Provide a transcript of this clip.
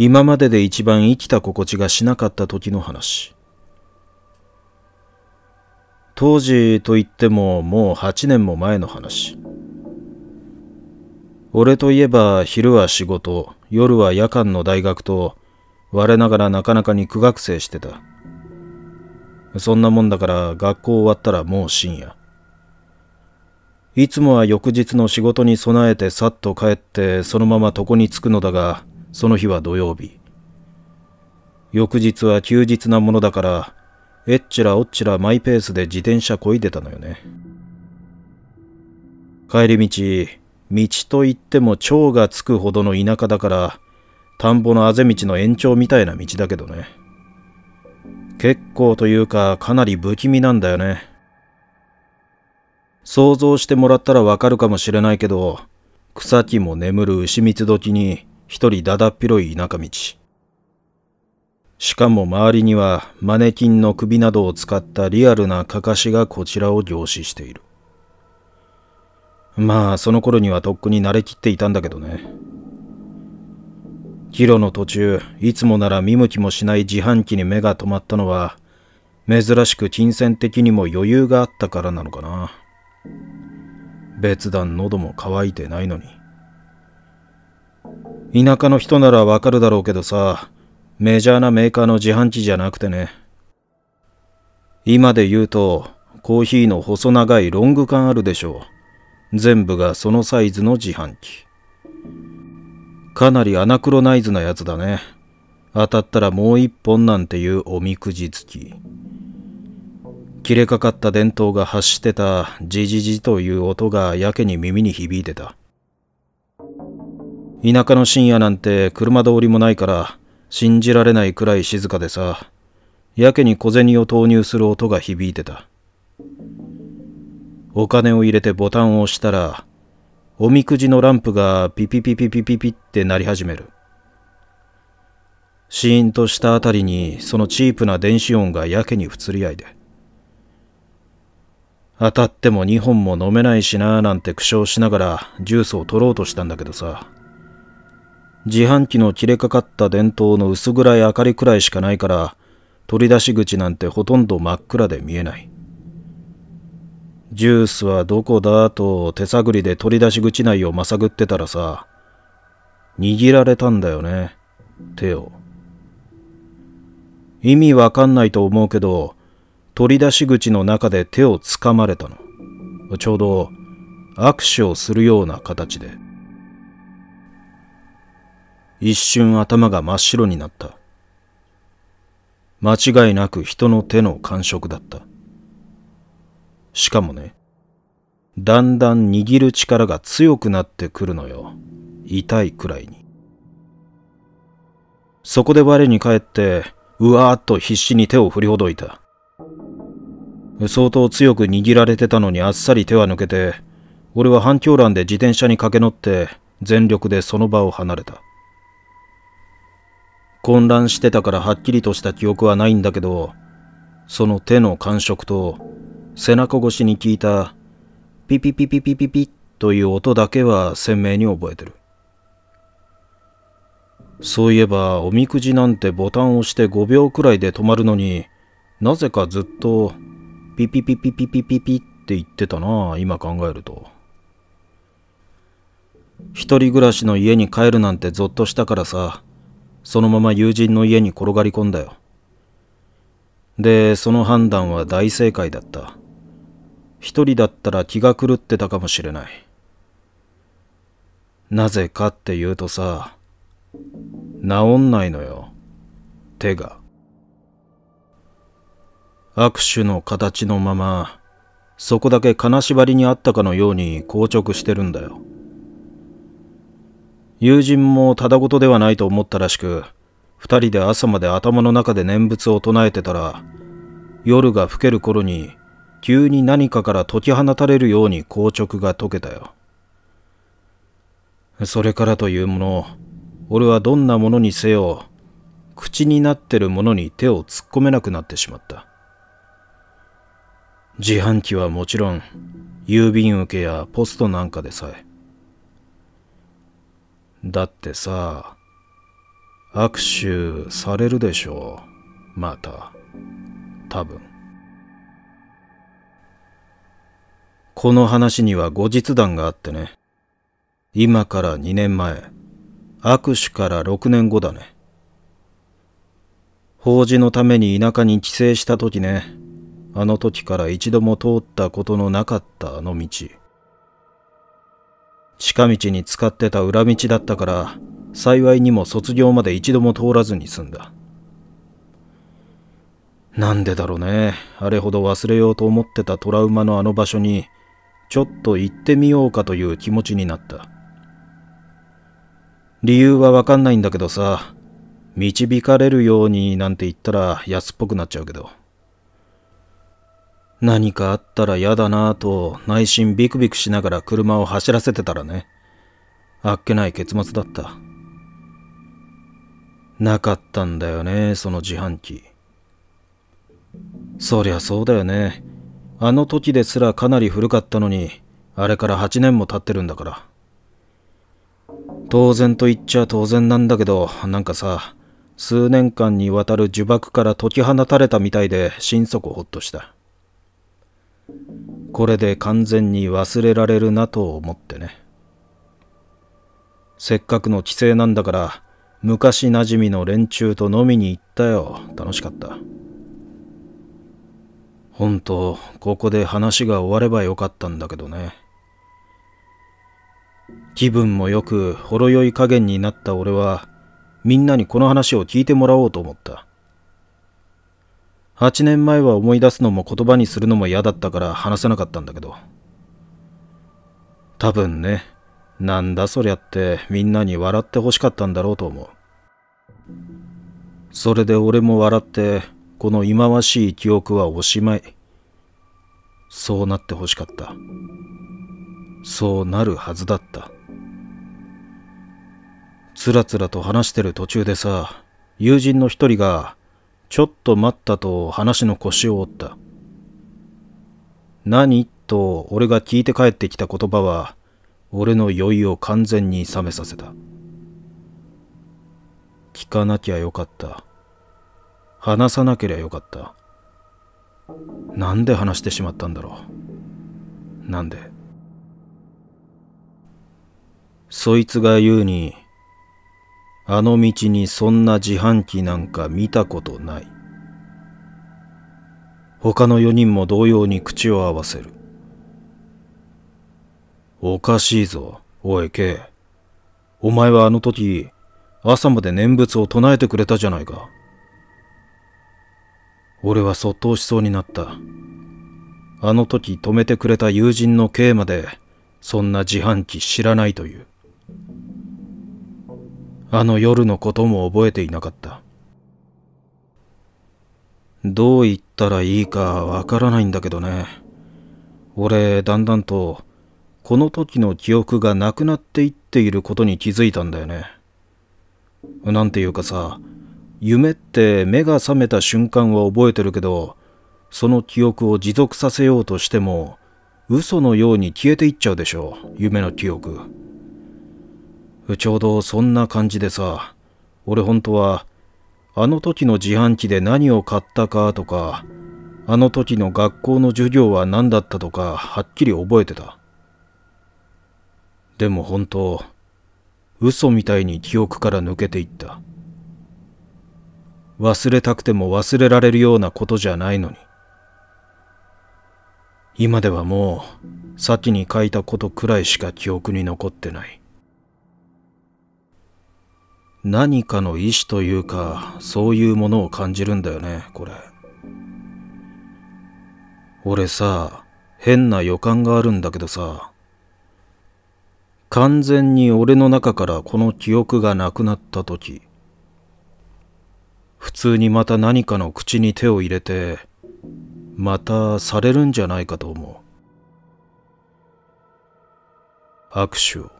今までで一番生きた心地がしなかった時の話。当時と言ってももう8年も前の話。俺といえば昼は仕事、夜は夜間の大学と、我ながらなかなかに苦学生してた。そんなもんだから学校終わったらもう深夜。いつもは翌日の仕事に備えてさっと帰ってそのまま床に着くのだが、その日は土曜日。翌日は休日なものだから、えっちらおっちらマイペースで自転車こいでたのよね。帰り道、道といっても蝶がつくほどの田舎だから、田んぼのあぜ道の延長みたいな道だけどね。結構というかかなり不気味なんだよね。想像してもらったらわかるかもしれないけど、草木も眠る牛蜜時に一人だだっ広い田舎道。しかも周りにはマネキンの首などを使ったリアルなかかしがこちらを凝視している。まあ、その頃にはとっくに慣れきっていたんだけどね。帰路の途中、いつもなら見向きもしない自販機に目が止まったのは、珍しく金銭的にも余裕があったからなのかな。別段喉も渇いてないのに。田舎の人ならわかるだろうけどさ、メジャーなメーカーの自販機じゃなくてね。今で言うと、コーヒーの細長いロング缶あるでしょう。全部がそのサイズの自販機。かなりアナクロナイズなやつだね。当たったらもう一本なんていうおみくじ付き。切れかかった電灯が発してたジジジという音がやけに耳に響いてた。田舎の深夜なんて車通りもないから信じられないくらい静かでさ、やけに小銭を投入する音が響いてた。お金を入れてボタンを押したら、おみくじのランプがピピピピピピピって鳴り始める。シーンとしたあたりにそのチープな電子音がやけに不釣り合いで。当たっても2本も飲めないしなーなんて苦笑しながらジュースを取ろうとしたんだけどさ。自販機の切れかかった電灯の薄暗い明かりくらいしかないから、取り出し口なんてほとんど真っ暗で見えない。ジュースはどこだと手探りで取り出し口内をまさぐってたらさ、握られたんだよね、手を。意味わかんないと思うけど、取り出し口の中で手を掴まれたの。ちょうど握手をするような形で。一瞬頭が真っ白になった。間違いなく人の手の感触だった。しかもね、だんだん握る力が強くなってくるのよ。痛いくらいに。そこで我に返って、うわーっと必死に手を振りほどいた。相当強く握られてたのにあっさり手は抜けて、俺は反響欄で自転車に駆け乗って全力でその場を離れた。混乱してたからはっきりとした記憶はないんだけど、その手の感触と背中越しに聞いたピピピピピピピという音だけは鮮明に覚えてる。そういえばおみくじなんてボタンを押して5秒くらいで止まるのになぜかずっとピピピピピピピピって言ってたな今考えると。一人暮らしの家に帰るなんてゾッとしたからさそのまま友人の家に転がり込んだよ。で、その判断は大正解だった。一人だったら気が狂ってたかもしれない。なぜかっていうとさ、治んないのよ。手が。握手の形のまま、そこだけ金縛りにあったかのように硬直してるんだよ。友人もただ事ではないと思ったらしく、二人で朝まで頭の中で念仏を唱えてたら、夜が更ける頃に、急に何かから解き放たれるように硬直が解けたよ。それからというもの、俺はどんなものにせよ、口になってるものに手を突っ込めなくなってしまった。自販機はもちろん、郵便受けやポストなんかでさえ。だってさ、握手されるでしょう。また、多分。この話には後日談があってね。今から2年前、握手から6年後だね。法事のために田舎に帰省した時ね、あの時から一度も通ったことのなかったあの道。近道に使ってた裏道だったから幸いにも卒業まで一度も通らずに済んだなんでだろうねあれほど忘れようと思ってたトラウマのあの場所にちょっと行ってみようかという気持ちになった理由はわかんないんだけどさ導かれるようになんて言ったら安っぽくなっちゃうけど何かあったら嫌だなぁと内心ビクビクしながら車を走らせてたらね、あっけない結末だった。なかったんだよね、その自販機。そりゃそうだよね。あの時ですらかなり古かったのに、あれから8年も経ってるんだから。当然と言っちゃ当然なんだけど、なんかさ、数年間にわたる呪縛から解き放たれたみたいで心底ほっとした。これで完全に忘れられるなと思ってね。せっかくの帰省なんだから、昔馴染みの連中と飲みに行ったよ。楽しかった。本当、ここで話が終わればよかったんだけどね。気分もよく、ほろ酔い加減になった俺は、みんなにこの話を聞いてもらおうと思った。8年前は思い出すのも言葉にするのも嫌だったから話せなかったんだけど。多分ね、なんだそりゃってみんなに笑ってほしかったんだろうと思う。それで俺も笑って、この忌まわしい記憶はおしまい。そうなってほしかった。そうなるはずだった。つらつらと話してる途中でさ、友人の一人が、ちょっと待ったと話の腰を折った。何と俺が聞いて帰ってきた言葉は、俺の酔いを完全に冷めさせた。聞かなきゃよかった。話さなけゃよかった。なんで話してしまったんだろう。なんで。そいつが言うに、あの道にそんな自販機なんか見たことない。他の4人も同様に口を合わせる。おかしいぞ、おい、K。お前はあの時、朝まで念仏を唱えてくれたじゃないか。俺はそっと押しそうになった。あの時止めてくれた友人の K まで、そんな自販機知らないという。あの夜のことも覚えていなかった。どう言ったらいいかわからないんだけどね。俺、だんだんと、この時の記憶がなくなっていっていることに気づいたんだよね。なんていうかさ、夢って目が覚めた瞬間は覚えてるけど、その記憶を持続させようとしても、嘘のように消えていっちゃうでしょ、夢の記憶。ちょうどそんな感じでさ、俺本当は、あの時の自販機で何を買ったかとか、あの時の学校の授業は何だったとか、はっきり覚えてた。でも本当、嘘みたいに記憶から抜けていった。忘れたくても忘れられるようなことじゃないのに。今ではもう、先に書いたことくらいしか記憶に残ってない。何かの意志というか、そういうものを感じるんだよね、これ。俺さ、変な予感があるんだけどさ、完全に俺の中からこの記憶がなくなった時、普通にまた何かの口に手を入れて、またされるんじゃないかと思う。握手を。